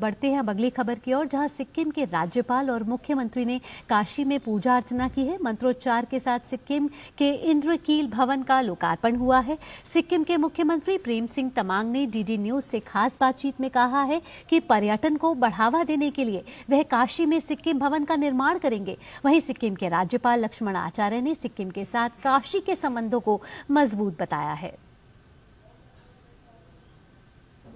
बढ़ते हैं अब अगली खबर की ओर जहां सिक्किम के राज्यपाल और मुख्यमंत्री ने काशी में पूजा अर्चना की है मंत्रोच्चार के साथ सिक्किम के इंद्रकील भवन का लोकार्पण हुआ है सिक्किम के मुख्यमंत्री प्रेम सिंह तमांग ने डीडी न्यूज से खास बातचीत में कहा है कि पर्यटन को बढ़ावा देने के लिए वह काशी में सिक्किम भवन का निर्माण करेंगे वहीं सिक्किम के राज्यपाल लक्ष्मण आचार्य ने सिक्किम के साथ काशी के संबंधों को मजबूत बताया है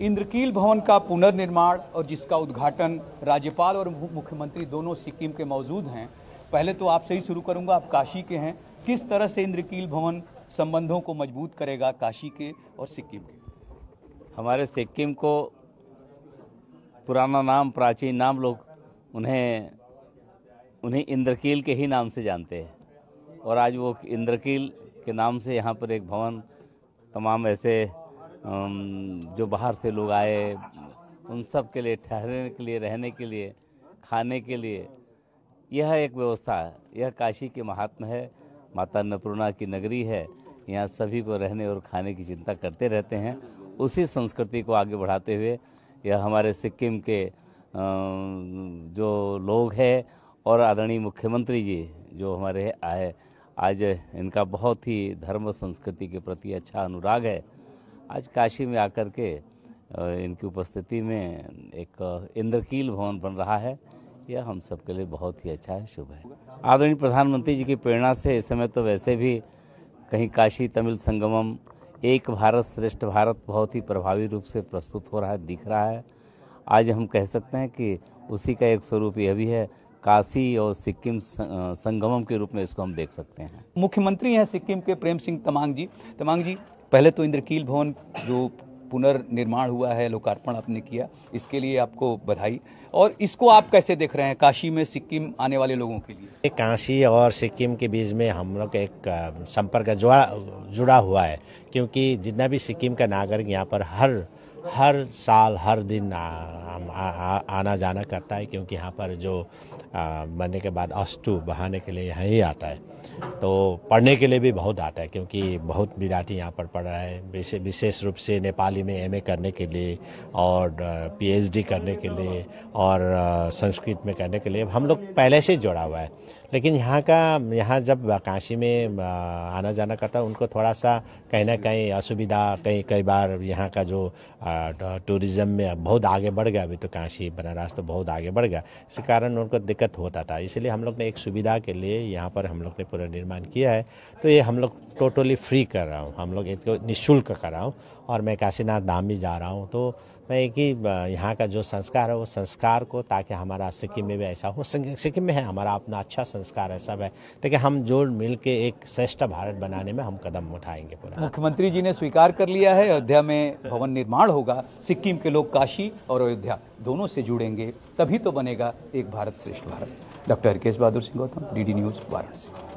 इंद्रकील भवन का पुनर्निर्माण और जिसका उद्घाटन राज्यपाल और मुख्यमंत्री दोनों सिक्किम के मौजूद हैं पहले तो आपसे ही शुरू करूंगा आप काशी के हैं किस तरह से इंद्रकील भवन संबंधों को मजबूत करेगा काशी के और सिक्किम के हमारे सिक्किम को पुराना नाम प्राचीन नाम लोग उन्हें उन्हें इंद्रकील के ही नाम से जानते हैं और आज वो इंद्रकील के नाम से यहाँ पर एक भवन तमाम ऐसे जो बाहर से लोग आए उन सब के लिए ठहरने के लिए रहने के लिए खाने के लिए यह एक व्यवस्था है यह काशी के महात्मा है माता अन्नपूर्णा की नगरी है यहाँ सभी को रहने और खाने की चिंता करते रहते हैं उसी संस्कृति को आगे बढ़ाते हुए यह हमारे सिक्किम के जो लोग हैं और आदरणीय मुख्यमंत्री जी जो हमारे आए आज इनका बहुत ही धर्म संस्कृति के प्रति अच्छा अनुराग है आज काशी में आकर के इनकी उपस्थिति में एक इंद्रकील भवन बन रहा है यह हम सबके लिए बहुत ही अच्छा है शुभ है आदरणीय प्रधानमंत्री जी की प्रेरणा से इस समय तो वैसे भी कहीं काशी तमिल संगमम एक भारत श्रेष्ठ भारत बहुत ही प्रभावी रूप से प्रस्तुत हो रहा है दिख रहा है आज हम कह सकते हैं कि उसी का एक स्वरूप यह भी है काशी और सिक्किम संगमम के रूप में इसको हम देख सकते हैं मुख्यमंत्री हैं सिक्किम के प्रेम सिंह तमांग जी तमांग जी पहले तो इंद्रकील भवन जो पुनर्निर्माण हुआ है लोकार्पण आपने किया इसके लिए आपको बधाई और इसको आप कैसे देख रहे हैं काशी में सिक्किम आने वाले लोगों के लिए काशी और सिक्किम के बीच में हम लोग एक संपर्क जुड़ा जुड़ा हुआ है क्योंकि जितना भी सिक्किम का नागरिक यहाँ पर हर हर साल हर दिन आ, आ, आ, आना जाना करता है क्योंकि यहाँ पर जो मरने के बाद अस्तु बहाने के लिए यहाँ ही आता है तो पढ़ने के लिए भी बहुत आता है क्योंकि बहुत विद्यार्थी यहाँ पर पढ़ रहा है विशेष रूप से नेपाली में एमए करने के लिए और पीएचडी करने के लिए और संस्कृत में करने के लिए हम लोग पहले से जुड़ा हुआ है लेकिन यहाँ का यहाँ जब काशी में आना जाना करता उनको थोड़ा सा कहीं ना कहीं असुविधा कहीं कई बार यहाँ का जो टूरिज़्म में बहुत आगे बढ़ गया अभी तो काशी बनारस तो बहुत आगे बढ़ गया इस कारण उनको दिक्कत होता था इसलिए हम लोग ने एक सुविधा के लिए यहाँ पर हम लोग ने पूरा निर्माण किया है तो ये हम लोग टोटली फ्री कर रहा हूँ हम लोग इसको निःशुल्क कर रहा हूँ और मैं काशीनाथ इतना दाम भी जा रहा हूँ तो मैं एक ही यहाँ का जो संस्कार है वो संस्कार को ताकि हमारा सिक्किम में भी ऐसा हो सिक्किम में है हमारा अपना अच्छा संस्कार है सब है ताकि हम जोड़ मिल के एक श्रेष्ठ भारत बनाने में हम कदम उठाएंगे पूरा मुख्यमंत्री जी ने स्वीकार कर लिया है अयोध्या में भवन निर्माण होगा सिक्किम के लोग काशी और अयोध्या दोनों से जुड़ेंगे तभी तो बनेगा एक भारत श्रेष्ठ Bharat doctor Harkesh Bahadur Singh Gautam D news Varanasi